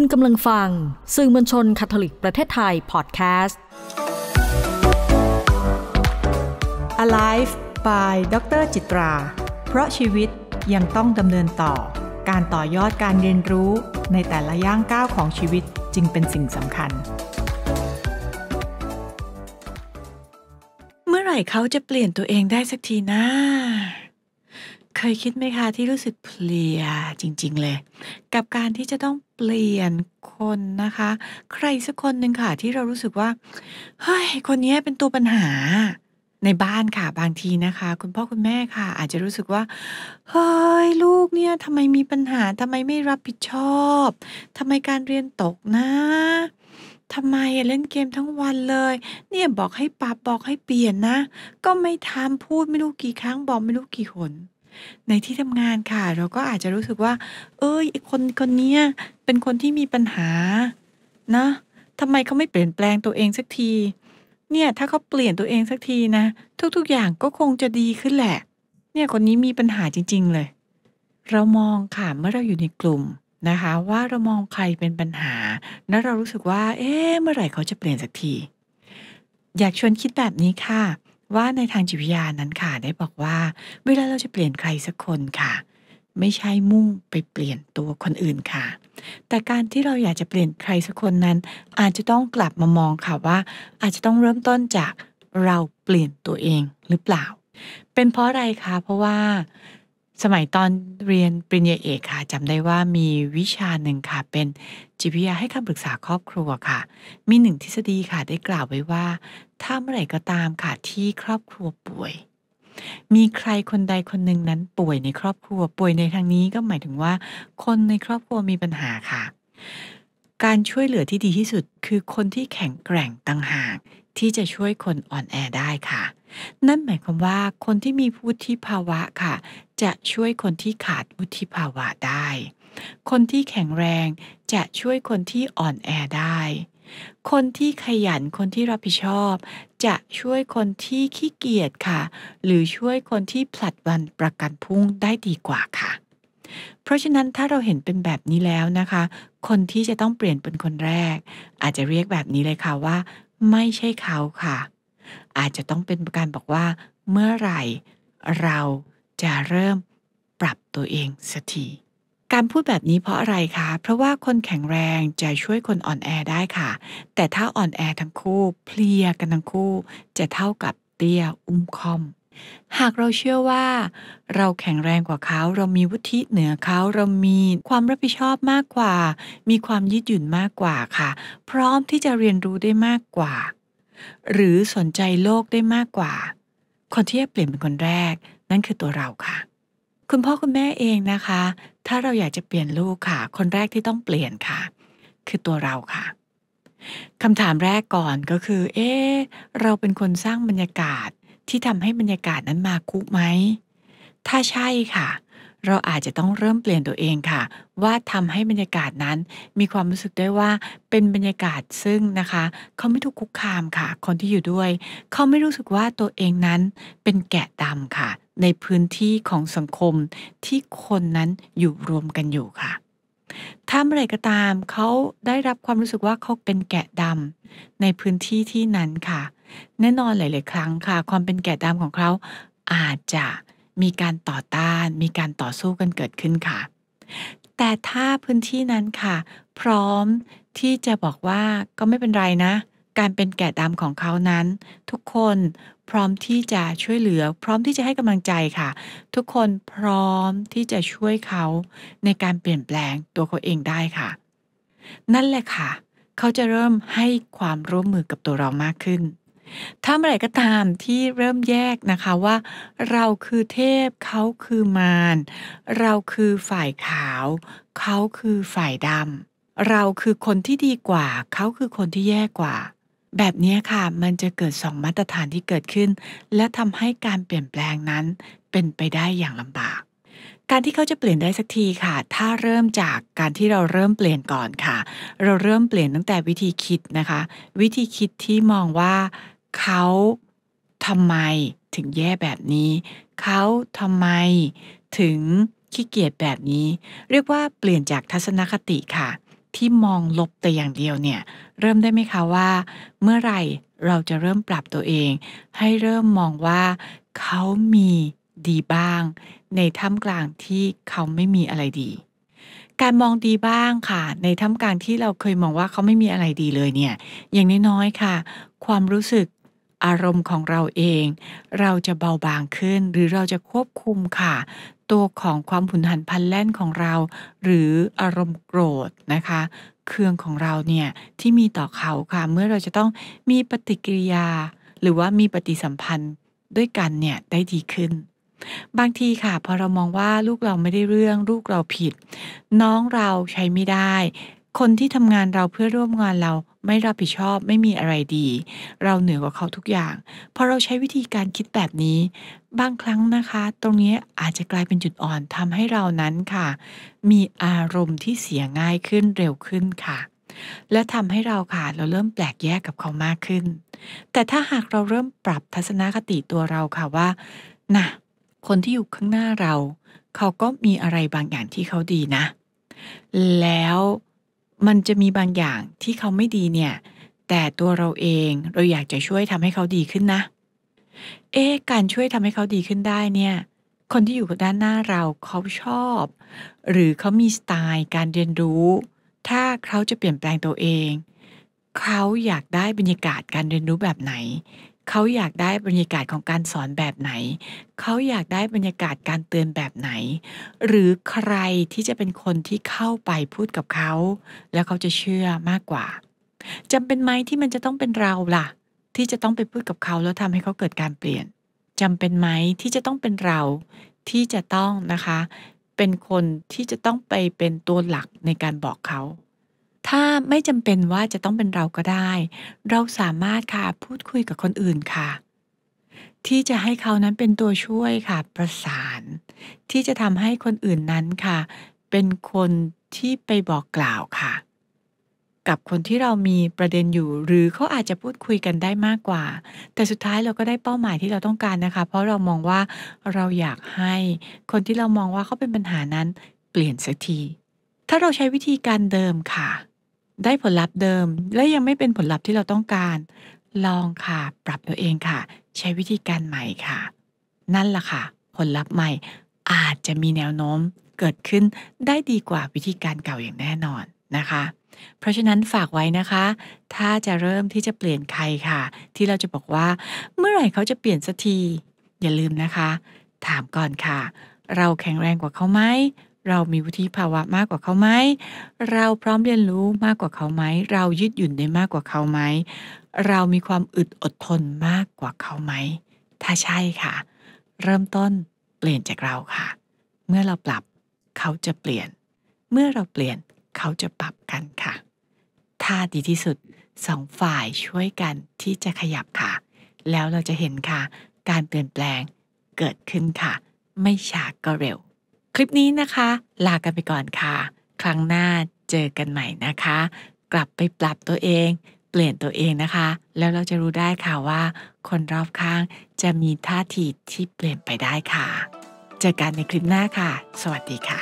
คุณกำลังฟังสื่อมวลชนคาทอลิกประเทศไทย พอดแคสต์ Alive by ดรจิตรา เพราะชีวิตยังต้องดำเนินต่อ การต่อยอดการเรียนรู้ในแต่ละย่างก้าวของชีวิตจึงเป็นสิ่งสำคัญ เมื่อไหร่เขาจะเปลี่ยนตัวเองได้สักทีนะเคยคิดไหมคะที่รู้สึกเพลียจริงๆเลย กับการที่จะต้องเปลี่ยนคนนะคะ ใครสักคนหนึ่งค่ะที่เรารู้สึกว่าเฮ้ยคนนี้เป็นตัวปัญหา ในบ้านค่ะบางทีนะคะ คุณพ่อคุณแม่ค่ะ อาจจะรู้สึกว่าเฮ้ยลูกเนี่ยทำไมมีปัญหาทำไมไม่รับผิดชอบทำไมการเรียนตกนะทำไมเล่นเกมทั้งวันเลย เนี่ยบอกให้ปรับบอกให้เปลี่ยนนะ ก็ไม่ทำพูดไม่รู้กี่ครั้งบอกไม่รู้กี่หนในที่ทำงานค่ะ เราก็อาจจะรู้สึกว่าเอ้ยคนคนนี้เป็นคนที่มีปัญหา นะทำไมเขาไม่เปลี่ยนแปลงตัวเองสักที เนี่ยถ้าเขาเปลี่ยนตัวเองสักทีนะทุก ๆ อย่างก็คงจะดีขึ้นแหละ เนี่ยคนนี้มีปัญหาจริงๆเลย เรามองค่ะเมื่อเราอยู่ในกลุ่มนะคะ ว่าเรามองใครเป็นปัญหา แล้วเรารู้สึกว่า เอ๊ะเมื่อไหร่เขาจะเปลี่ยนสักที อยากชวนคิดแบบนี้ค่ะว่าในทางจิตวิทยานั้นค่ะได้บอกว่า เวลาเราจะเปลี่ยนใครสักคนค่ะ ไม่ใช่มุ่งไปเปลี่ยนตัวคนอื่นค่ะ แต่การที่เราอยากจะเปลี่ยนใครสักคนนั้น อาจจะต้องกลับมามองค่ะว่า อาจจะต้องเริ่มต้นจากเราเปลี่ยนตัวเองหรือเปล่า เป็นเพราะอะไรคะเพราะว่าสมัยตอนเรียนปริญญาเอกค่ะจำได้ว่ามีวิชาหนึ่งค่ะ เป็นจิตวิทยาให้คำปรึกษาครอบครัวค่ะ มีหนึ่งทฤษฎีค่ะได้กล่าวไว้ว่า ถ้าเมื่อไหร่ก็ตามค่ะที่ครอบครัวป่วย มีใครคนใดคนหนึ่งนั้นป่วยในครอบครัวป่วยในทางนี้ก็หมายถึงว่า คนในครอบครัวมีปัญหาค่ะ การช่วยเหลือที่ดีที่สุดคือคนที่แข็งแกร่งต่างหาก ที่จะช่วยคนอ่อนแอ ได้ค่ะ นั่นหมายความว่าคนที่มีพุทธิภาวะค่ะจะช่วยคนที่ขาดวุฒิภาวะได้ คนที่แข็งแรงจะช่วยคนที่อ่อนแอได้ คนที่ขยันคนที่รับผิดชอบ จะช่วยคนที่ขี้เกียจค่ะ หรือช่วยคนที่ผลัดวันประกันพรุ่งได้ดีกว่าค่ะ เพราะฉะนั้นถ้าเราเห็นเป็นแบบนี้แล้วนะคะ คนที่จะต้องเปลี่ยนเป็นคนแรก อาจจะเรียกแบบนี้เลยค่ะว่า ไม่ใช่เขาค่ะ อาจจะต้องเป็นการบอกว่า เมื่อไหร่ เราจะเริ่มปรับตัวเองสักที การพูดแบบนี้เพราะอะไรคะ เพราะว่าคนแข็งแรงจะช่วยคนอ่อนแอได้ค่ะ แต่ถ้าอ่อนแอทั้งคู่เพลียกันทั้งคู่จะเท่ากับเตี้ยอุ้มคอม หากเราเชื่อว่า เราแข็งแรงกว่าเขาเรามีวุฒิเหนือเขา เรามีความรับผิดชอบมากกว่า มีความยืดหยุ่นมากกว่าค่ะ พร้อมที่จะเรียนรู้ได้มากกว่า หรือสนใจโลกได้มากกว่า คนที่จะเปลี่ยนเป็นคนแรกนั่นคือตัวเราค่ะ คุณพ่อคุณแม่เองนะคะ ถ้าเราอยากจะเปลี่ยนลูกค่ะ คนแรกที่ต้องเปลี่ยนค่ะ คือตัวเราค่ะ คำถามแรกก่อนก็คือ เอ๊เราเป็นคนสร้างบรรยากาศที่ทำให้บรรยากาศนั้นมาคุกไหม ถ้าใช่ค่ะเราอาจจะต้องเริ่มเปลี่ยนตัวเองค่ะ ว่าทำให้บรรยากาศนั้น มีความรู้สึกได้ว่าเป็นบรรยากาศซึ่งนะคะเขาไม่ถูกคุกคามค่ะ คนที่อยู่ด้วยเขาไม่รู้สึกว่าตัวเองนั้นเป็นแกะดำค่ะ ในพื้นที่ของสังคมที่คนนั้นอยู่รวมกันอยู่ค่ะถ้าเมื่อไรก็ตามเขาได้รับความรู้สึกว่าเขาเป็นแกะดำในพื้นที่ที่นั้นค่ะ แน่นอนหลาย ๆ ครั้งค่ะ ความเป็นแกะดำของเขาอาจจะมีการต่อต้าน มีการต่อสู้กันเกิดขึ้นค่ะ แต่ถ้าพื้นที่นั้นค่ะ พร้อมที่จะบอกว่าก็ไม่เป็นไรนะ การเป็นแก่ดำของเขานั้น ทุกคนพร้อมที่จะช่วยเหลือ พร้อมที่จะให้กำลังใจค่ะ ทุกคนพร้อมที่จะช่วยเขาในการเปลี่ยนแปลงตัวเขาเองได้ค่ะ นั่นแหละค่ะ เขาจะเริ่มให้ความร่วมมือกับตัวเรามากขึ้นถ้าเมื่อไหร่ก็ตามที่เริ่มแยกนะคะว่า เราคือเทพเขาคือมาร เราคือฝ่ายขาว เขาคือฝ่ายดำเราคือคนที่ดีกว่า เขาคือคนที่แย่กว่า แบบนี้ค่ะมันจะเกิดสองมาตรฐานที่เกิดขึ้น และทำให้การเปลี่ยนแปลงนั้นเป็นไปได้อย่างลำบาก การที่เขาจะเปลี่ยนได้สักทีค่ะ ถ้าเริ่มจากการที่เราเริ่มเปลี่ยนก่อนค่ะ เราเริ่มเปลี่ยนตั้งแต่วิธีคิดนะคะ วิธีคิดที่มองว่าเขาทำไมถึงแย่แบบนี้ เขาทำไมถึงขี้เกียจแบบนี้ เรียกว่าเปลี่ยนจากทัศนคติค่ะ ที่มองลบแต่อย่างเดียวเนี่ยเริ่มได้ไหมคะว่า เมื่อไหร่ เราจะเริ่มปรับตัวเอง ให้เริ่มมองว่า เขามีดีบ้าง ในท่ามกลางที่เขาไม่มีอะไรดี การมองดีบ้างค่ะ ในท่ามกลาง ที่เราเคยมองว่าเขาไม่มีอะไรดีเลยเนี่ยอย่างน้อยๆค่ะ ความรู้สึกอารมณ์ของเราเอง เราจะเบาบางขึ้นหรือเราจะควบคุมค่ะ ตัวของความผุนหันพันแล่นของเรา หรืออารมณ์โกรธนะคะ เครื่องของเราเนี่ย ที่มีต่อเขาค่ะเมื่อเราจะต้องมีปฏิกิริยา หรือว่ามีปฏิสัมพันธ์ด้วยกันเนี่ยได้ดีขึ้น บางทีค่ะ พอเรามองว่าลูกเราไม่ได้เรื่อง ลูกเราผิด น้องเราใช้ไม่ได้ คนที่ทำงานเราเพื่อร่วมงานเราไม่รับผิดชอบไม่มีอะไรดี เราเหนือกว่าเขาทุกอย่างพอเราใช้วิธีการคิดแบบนี้ บางครั้งนะคะ ตรงนี้อาจจะกลายเป็นจุดอ่อนทำให้เรานั้นค่ะ มีอารมณ์ที่เสียง่ายขึ้นเร็วขึ้นค่ะ และทำให้เราค่ะเราเริ่มแปลกแยกกับเขามากขึ้น แต่ถ้าหากเราเริ่มปรับทัศนคติตัวเราค่ะว่านะคนที่อยู่ข้างหน้าเรา เขาก็มีอะไรบางอย่างที่เขาดีนะ แล้วมันจะมีบางอย่างที่เขาไม่ดีเนี่ยแต่ตัวเราเองเราอยากจะช่วยทำให้เขาดีขึ้นนะ เอ๊การช่วยทำให้เขาดีขึ้นได้เนี่ยคนที่อยู่ด้านหน้าเราเขาชอบ หรือเขามีสไตล์การเรียนรู้ ถ้าเขาจะเปลี่ยนแปลงตัวเอง เขาอยากได้บรรยากาศการเรียนรู้แบบไหนเขาอยากได้บรรยากาศของการสอนแบบไหน เขาอยากได้บรรยากาศการเตือนแบบไหน หรือใครที่จะเป็นคนที่เข้าไปพูดกับเขา แล้วเขาจะเชื่อมากกว่า จำเป็นไหมที่มันจะต้องเป็นเราล่ะ ที่จะต้องไปพูดกับเขาแล้วทำให้เขาเกิดการเปลี่ยน จำเป็นไหมที่จะต้องเป็นเราที่จะต้องนะคะ เป็นคนที่จะต้องไปเป็นตัวหลักในการบอกเขาถ้าไม่จำเป็นว่าจะต้องเป็นเราก็ได้ เราสามารถค่ะพูดคุยกับคนอื่นค่ะ ที่จะให้เขานั้นเป็นตัวช่วยค่ะ ประสาน ที่จะทำให้คนอื่นนั้นค่ะ เป็นคนที่ไปบอกกล่าวค่ะ กับคนที่เรามีประเด็นอยู่หรือเขาอาจจะพูดคุยกันได้มากกว่า แต่สุดท้ายเราก็ได้เป้าหมายที่เราต้องการนะคะ เพราะเรามองว่าเราอยากให้คนที่เรามองว่าเขาเป็นปัญหานั้นเปลี่ยนสักทีถ้าเราใช้วิธีการเดิมค่ะได้ผลลัพธ์เดิม และยังไม่เป็นผลลัพธ์ที่เราต้องการ ลองค่ะ ปรับตัวเองค่ะ ใช้วิธีการใหม่ค่ะ นั่นละค่ะ ผลลัพธ์ใหม่อาจจะมีแนวโน้มเกิดขึ้นได้ดีกว่าวิธีการเก่าอย่างแน่นอนนะคะ เพราะฉะนั้นฝากไว้นะคะ ถ้าจะเริ่มที่จะเปลี่ยนใครค่ะ ที่เราจะบอกว่า เมื่อไหร่เขาจะเปลี่ยนสักที อย่าลืมนะคะ ถามก่อนค่ะ เราแข็งแรงกว่าเขาไหมเรามีวุฒิภาวะมากกว่าเขาไหม เราพร้อมเรียนรู้มากกว่าเขาไหม เรายืดหยุ่นได้มากกว่าเขาไหม เรามีความอึดอดทนมากกว่าเขาไหม ถ้าใช่ค่ะ เริ่มต้นเปลี่ยนจากเราค่ะ เมื่อเราปรับเขาจะเปลี่ยน เมื่อเราเปลี่ยนเขาจะปรับกันค่ะ ถ้าดีที่สุด สองฝ่ายช่วยกันที่จะขยับค่ะ แล้วเราจะเห็นค่ะ การเปลี่ยนแปลงเกิดขึ้นค่ะ ไม่ช้าก็เร็วคลิปนี้นะคะลากันไปก่อนค่ะ ครั้งหน้าเจอกันใหม่นะคะ กลับไปปรับตัวเอง เปลี่ยนตัวเองนะคะ แล้วเราจะรู้ได้ค่ะว่า คนรอบข้างจะมีท่าทีที่เปลี่ยนไปได้ค่ะ เจอกันในคลิปหน้าค่ะ สวัสดีค่ะ